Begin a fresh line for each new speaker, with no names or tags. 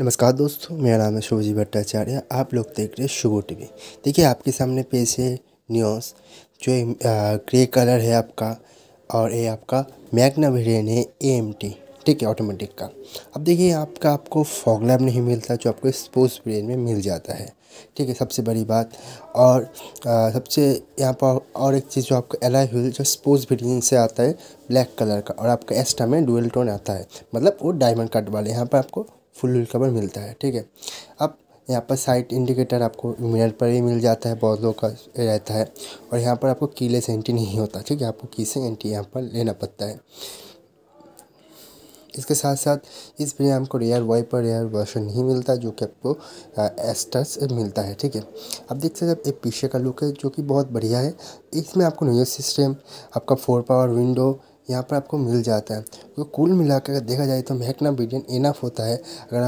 नमस्कार दोस्तों मेरा नाम है शुभजी भट्टाचार्य आप लोग देख रहे हैं शुगो टी देखिए आपके सामने पेश है न्यूज़ जो ग्रे कलर है आपका और ये आपका मैग्ना वेरियन है ए एम टी ठीक है ऑटोमेटिक का अब देखिए आपका आपको फॉगलैब नहीं मिलता जो आपको स्पोर्ट्स वेरियन में मिल जाता है ठीक है सबसे बड़ी बात और आ, सबसे यहाँ पर और एक चीज़ जो आपको एलाई व्हील जो स्पोर्ट्स वेरियन से आता है ब्लैक कलर का और आपका एस्टा में डुअल टोन आता है मतलब वो डायमंड कट वाले यहाँ पर आपको फुल कवर मिलता है ठीक है अब यहाँ पर साइड इंडिकेटर आपको मिनट पर ही मिल जाता है बहुत लोग का रहता है और यहाँ पर आपको कीले से एंटी नहीं होता ठीक है आपको की से एंटी यहाँ पर लेना पड़ता है इसके साथ साथ इस प्रीमियम को रेयर पर रेयर वर्शन नहीं मिलता जो कि आपको एस्टर्स मिलता है ठीक है अब देख सकते हैं एक पीछे का लुक है जो कि बहुत बढ़िया है इसमें आपको न्यूज सिस्टम आपका फोर पावर विंडो यहाँ पर आपको मिल जाता है तो कुल मिलाकर देखा जाए तो मैकना बिजन इनफ होता है अगर आप